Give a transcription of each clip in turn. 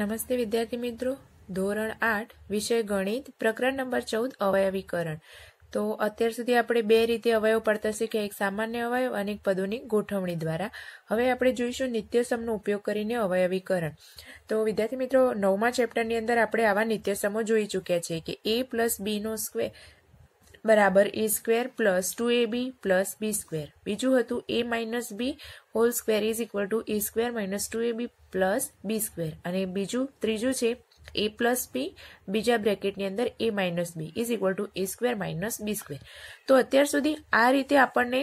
નમસ્તે વિદ્યાર્થી મિત્રો ધોરણ આઠ વિષય ગણિત પ્રકરણ નંબર ચૌદ અવયવીકરણ તો અત્યાર સુધી આપણે બે રીતે અવયવ પડતા શીખ્યા એક સામાન્ય અવયવ અને એક પદોની ગોઠવણી દ્વારા હવે આપણે જોઈશું નિત્યસમનો ઉપયોગ કરીને અવયવીકરણ તો વિદ્યાર્થી મિત્રો નવમા ચેપ્ટરની અંદર આપણે આવા નિત્યસમો જોઈ ચૂક્યા છે કે એ પ્લસ બીનો સ્ક્વેર બરાબર A square plus two A B plus B square બીજું હતું A minus B whole square is equal to A square minus two A B plus B square અને બીજું ત્રીજું છે એ પ્લસ બી બીજા બ્રેકેટની અંદર A minus B is equal to A square minus B square તો અત્યાર સુધી આ રીતે આપણને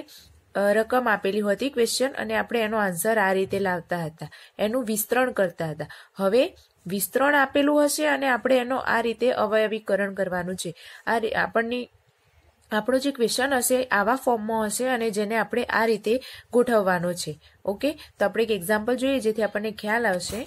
રકમ આપેલી હતી ક્વેશ્ચન અને આપણે એનો આન્સર આ રીતે લાવતા હતા એનું વિસ્તરણ કરતા હતા હવે વિસ્તરણ આપેલું હશે અને આપણે એનો આ રીતે અવયવીકરણ કરવાનું છે આ આપણને આપણો જે ક્વેશ્ચન હશે આવા ફોર્મમાં હશે અને જેને આપણે આ રીતે ગોઠવવાનો છે ઓકે તો આપણે એક એક્ઝામ્પલ જોઈએ જેથી આપણને ખ્યાલ આવશે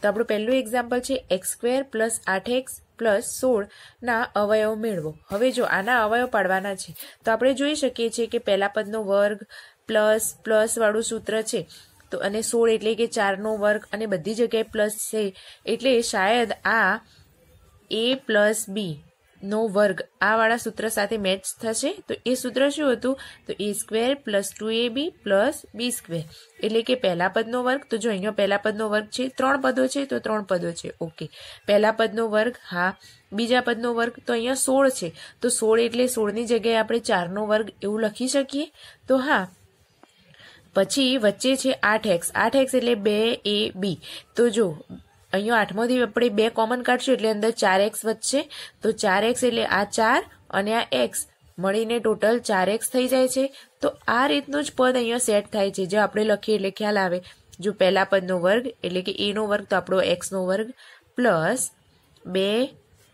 તો આપણું પહેલું એક્ઝામ્પલ છે એક્સ સ્ક્વેર પ્લસ આઠ એક્સ પ્લસ સોળના અવયવ મેળવો હવે જો આના અવયવ પાડવાના છે તો આપણે જોઈ શકીએ છીએ કે પહેલા પદનો વર્ગ પ્લસ પ્લસવાળું સૂત્ર છે તો અને સોળ એટલે કે ચારનો વર્ગ અને બધી જગ્યાએ પ્લસ છે એટલે શાયદ આ એ પ્લસ બી નો વર્ગ આ વાળા સૂત્ર સાથે મેચ થશે તો એ સૂત્ર શું હતું તો A square plus two A B plus B square એટલે કે પહેલા પદનો વર્ગ તો જો અહીંયા પહેલા પદનો વર્ગ છે ત્રણ પદો છે તો ત્રણ પદો છે ઓકે પહેલા પદનો વર્ગ હા બીજા પદનો વર્ગ તો અહીંયા સોળ છે તો સોળ એટલે સોળની જગ્યાએ આપણે ચારનો વર્ગ એવું લખી શકીએ તો હા પછી વચ્ચે છે આઠ એક્સ આઠ એક્સ એટલે બે એ બી તો જો અહીંયા આઠમોથી આપણે બે કોમન કાઢશું એટલે અંદર ચાર એક્સ વધશે તો ચાર એક્સ એટલે આ ચાર અને આ એક્સ મળીને ટોટલ ચાર એક્સ થઈ જાય છે તો આ રીતનું જ પદ અહીંયા સેટ થાય છે જે આપણે લખીએ એટલે ખ્યાલ આવે જો પહેલા પદનો વર્ગ એટલે કે એનો e વર્ગ તો આપણો એક્સનો વર્ગ પ્લસ બે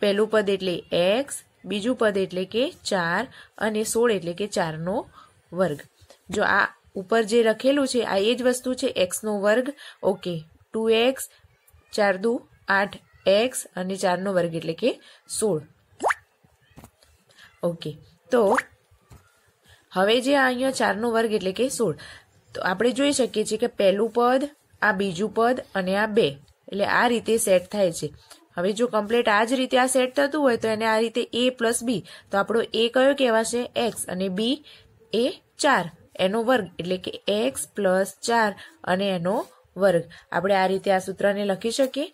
પહેલું પદ એટલે એક્સ બીજું પદ એટલે કે ચાર અને સોળ એટલે કે ચારનો વર્ગ જો આ ઉપર જે લખેલું છે આ એ જ વસ્તુ છે એક્સનો વર્ગ ઓકે ટુ એક્સ ચાર દુ આઠ એક્સ અને ચારનો વર્ગ એટલે કે સોળ ઓકે તો હવે જે અહીંયા ચારનો વર્ગ એટલે કે સોળ તો આપણે જોઈ શકીએ છીએ કે પહેલું પદ આ બીજું પદ અને આ બે એટલે આ રીતે સેટ થાય છે હવે જો કમ્પ્લીટ આ જ રીતે આ સેટ થતું હોય તો એને આ રીતે એ પ્લસ બી તો આપણો એ કયો કહેવાશે એક્સ અને બી એ ચાર એનો વર્ગ એટલે કે એક્સ પ્લસ ચાર અને એનો વર્ગ આપણે આ રીતે આ સૂત્રને લખી શકીએ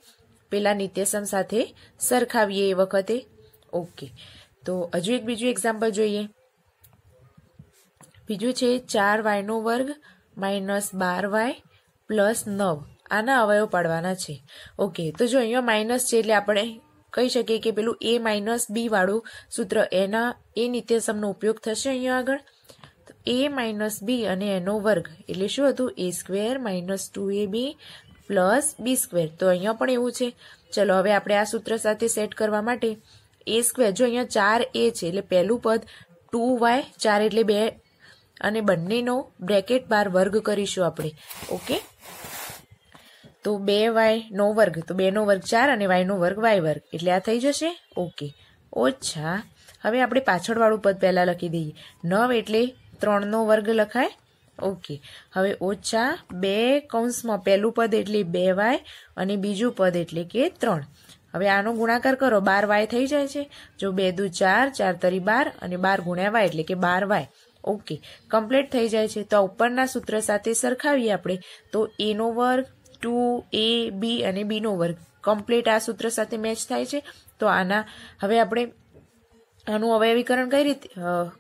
પેલા નિત્યસમ સાથે સરખાવીએ એ વખતે ઓકે તો હજુ એક બીજું એક્ઝામ્પલ જોઈએ બીજું છે ચાર વાયનો વર્ગ માઇનસ બાર વાય પ્લસ નવ આના અવયવ પાડવાના છે ઓકે તો જો અહીંયા માઇનસ છે એટલે આપણે કહી શકીએ કે પેલું એ માઇનસ બી વાળું સૂત્ર એના એ નિત્યસમનો ઉપયોગ થશે અહીંયા આગળ એ માઇનસ બી અને એનો વર્ગ એટલે શું હતું A square minus two A B plus B square તો અહીંયા પણ એવું છે ચલો હવે આપણે આ સૂત્ર સાથે સેટ કરવા માટે એ સ્ક્વેર જો અહીંયા ચાર એ છે એટલે પહેલું પદ ટુ વાય ચાર એટલે બે અને બંનેનો બ્રેકેટ બાર વર્ગ કરીશું આપણે ઓકે તો બે વાય નો વર્ગ તો બેનો વર્ગ ચાર અને વાયનો વર્ગ વાય વર્ગ એટલે આ થઈ જશે ઓકે ઓછા હવે આપણે પાછળવાળું પદ પહેલાં લખી દઈએ નવ એટલે ત્રણનો વર્ગ લખાય ઓકે હવે ઓછા બે કૌંસમાં પહેલું પદ એટલે બે વાય અને બીજું પદ એટલે કે ત્રણ હવે આનો ગુણાકાર કરો બાર વાય થઈ જાય છે જો બે દુ ચાર ચાર તરી બાર અને બાર ગુણ્યા વાય એટલે કે બાર વાય ઓકે કમ્પ્લીટ થઈ જાય છે તો ઉપરના સૂત્ર સાથે સરખાવીએ આપણે તો એનો વર્ગ ટુ એ બી અને બીનો વર્ગ કમ્પ્લીટ આ સૂત્ર સાથે મેચ થાય છે તો આના હવે આપણે આનું અવયવીકરણ કઈ રીતે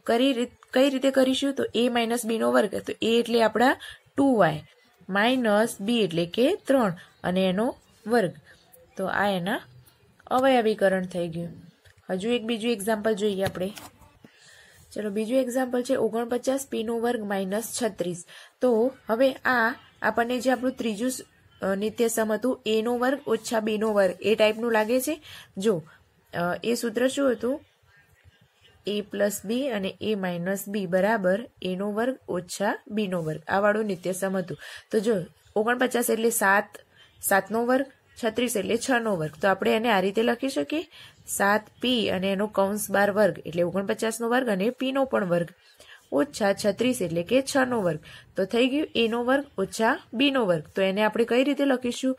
કરી કઈ રીતે કરીશું તો એ માઇનસ બીનો વર્ગ તો એ એટલે આપણા ટુ વાય માઇનસ બી એટલે કે ત્રણ અને એનો વર્ગ તો આ એના અવયવીકરણ થઈ ગયું હજુ એક બીજું એક્ઝામ્પલ જોઈએ આપણે ચલો બીજું એક્ઝામ્પલ છે ઓગણપચાસ પીનો વર્ગ માઇનસ છત્રીસ તો હવે આ આપણને જે આપણું ત્રીજું નિત્યસમ હતું એનો વર્ગ ઓછા બીનો વર્ગ એ ટાઈપનું લાગે છે જો એ સૂત્ર શું હતું એ પ્લસ બી અને એ માઇનસ બી બરાબર એનો વર્ગ ઓછા બીનો વર્ગ આ વાળું નિત્યસમ હતું તો જો ઓગણપચાસ એટલે સાત સાતનો વર્ગ છત્રીસ એટલે છનો વર્ગ તો આપણે એને આ રીતે લખી શકીએ સાત પી અને એનો કૌંસ બાર વર્ગ એટલે ઓગણપચાસનો વર્ગ અને પીનો પણ વર્ગ ઓછા છત્રીસ એટલે કે છનો વર્ગ તો થઈ ગયું એનો વર્ગ ઓછા બીનો વર્ગ તો એને આપણે કઈ રીતે લખીશું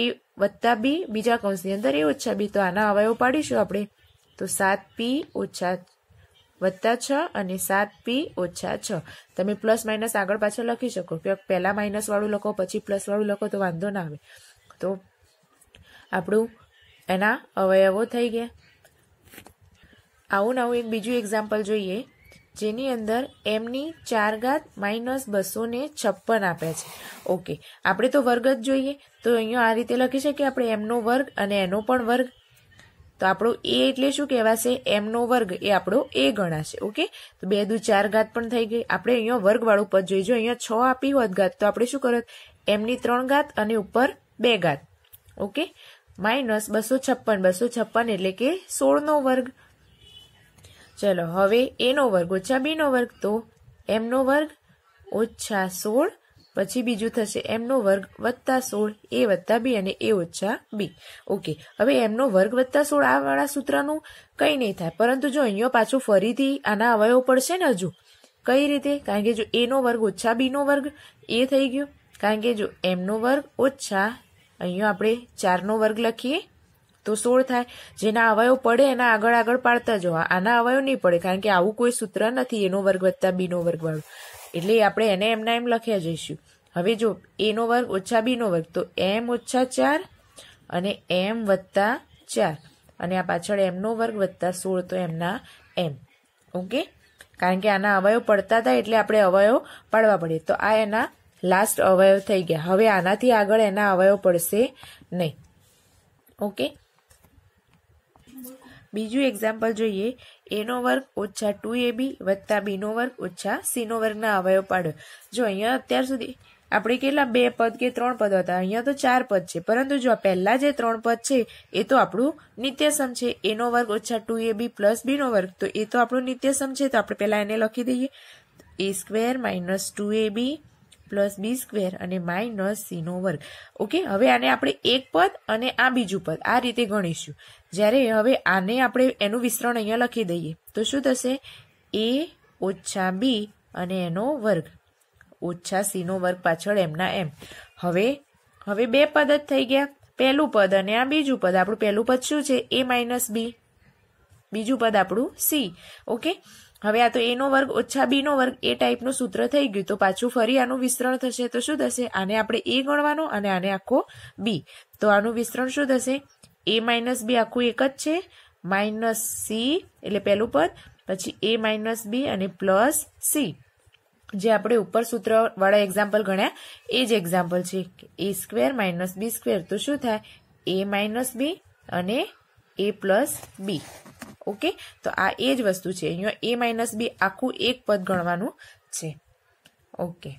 એ વત્તા બી બીજા કૌંસની અંદર એ ઓછા બી તો આના અવયવ પાડીશું આપણે તો સાત પી ઓછા વત્તા છ અને સાત પી ઓછા છ તમે પ્લસ માઇનસ આગળ પાછળ લખી શકો કે પહેલાં માઇનસવાળું લખો પછી પ્લસવાળું લખો તો વાંધો ના આવે તો આપણું એના અવયવો થઈ ગયા આવું નવું એક બીજું એક્ઝામ્પલ જોઈએ જેની અંદર એમની ચાર ઘાત માઇનસ બસો ને છપ્પન આપ્યા છે ઓકે આપણે તો વર્ગ જ જોઈએ તો અહીંયા આ રીતે લખી શકીએ આપણે એમનો વર્ગ અને એનો પણ વર્ગ તો આપણો એ એટલે શું કહેવાશે એમનો વર્ગ એ આપણો એ ગણાશે ઓકે તો બે દુ ચાર ઘાત પણ થઈ ગઈ આપણે અહીંયા વર્ગવાળું પદ જોઈએ જો અહીંયા છ આપી હોત ઘાત તો આપણે શું કરત એમની ત્રણ ઘાત અને ઉપર બે ઘાત ઓકે માઇનસ બસો છપ્પન બસો છપ્પન એટલે કે સોળનો વર્ગ ચલો હવે એનો વર્ગ ઓછા બીનો વર્ગ તો એમનો વર્ગ ઓછા સોળ પછી બીજું થશે એમનો વર્ગ વત્તા સોળ એ વત્તા બી અને એ ઓછા બી ઓકે હવે એમનો વર્ગ વત્તા સોળ આ વાળા સૂત્રનું કંઈ નહીં થાય પરંતુ જો અહીંયા પાછું ફરીથી આના અવયવ પડશે ને હજુ કઈ રીતે કારણ કે જો એનો વર્ગ ઓછા બીનો વર્ગ એ થઈ ગયો કારણ કે જો એમનો વર્ગ ઓછા અહીંયા આપણે ચારનો વર્ગ લખીએ તો સોળ થાય જેના અવયવ પડે એના આગળ આગળ પાડતા જવા આના અવયવ નહીં પડે કારણ કે આવું કોઈ સૂત્ર નથી એનો વર્ગ વત્તા બીનો વર્ગ વાળું એટલે આપણે એને એમના એમ લખ્યા જઈશું હવે જો એનો વર્ગ ઓછા બીનો વર્ગ તો એમ ઓછા ચાર અને એમ વત્તા ચાર અને આ પાછળ એમનો વર્ગ વત્તા સોળ તો એમના એમ ઓકે કારણ કે આના અવયવ પડતા હતા એટલે આપણે અવયવ પાડવા પડે તો આ એના લાસ્ટ અવયવ થઈ ગયા હવે આનાથી આગળ એના અવયવ પડશે નહીં ઓકે બીજું એક્ઝામ્પલ જોઈએ એનો વર્ગ ઓછા ટુ એ બી વત્તા બીનો વર્ગ ઓછા સીનો વર્ગના અવયવ પાડો જો અહીંયા અત્યાર સુધી આપણે કેટલા બે પદ કે ત્રણ પદ હતા અહીંયા તો ચાર પદ છે પરંતુ જો પહેલા જે ત્રણ પદ છે એ તો આપણું નિત્યસમ છે એનો વર્ગ ઓછા ટુ એ બી પ્લસ બીનો વર્ગ તો એ તો આપણું નિત્યસમ છે તો આપણે પહેલા એને લખી દઈએ A square minus two A B plus B square અને માઇનસ સીનો વર્ગ ઓકે હવે આને આપણે એક પદ અને આ બીજું પદ આ રીતે ગણીશું જ્યારે હવે આને આપણે એનું વિસ્તરણ અહીંયા લખી દઈએ તો શું થશે એ ઓછા બી અને એનો વર્ગ ઓછા સીનો વર્ગ પાછળ એમના એમ હવે હવે બે પદ જ થઈ ગયા પહેલું પદ અને આ બીજું પદ આપણું પહેલું પદ શું છે એ માઇનસ બી બીજું પદ આપણું સી ઓકે હવે આ તો એનો વર્ગ ઓછા બીનો વર્ગ એ ટાઈપનું સૂત્ર થઈ ગયું તો પાછું ફરી આનું વિસ્તરણ થશે તો શું થશે આને આપણે એ ગણવાનું અને આને આખો બી તો આનું વિસ્તરણ શું થશે એ માઇનસ બી આખું એક જ છે માઇનસ સી એટલે પહેલું પદ પછી એ માઇનસ બી અને પ્લસ સી જે આપણે ઉપર સૂત્રવાળા એક્ઝામ્પલ ગણ્યા એ જ એક્ઝામ્પલ છે A square minus B square તો શું થાય એ માઇનસ બી અને એ પ્લસ બી ઓકે તો આ એ જ વસ્તુ છે અહીંયા એ માઇનસ બી આખું એક પદ ગણવાનું છે ઓકે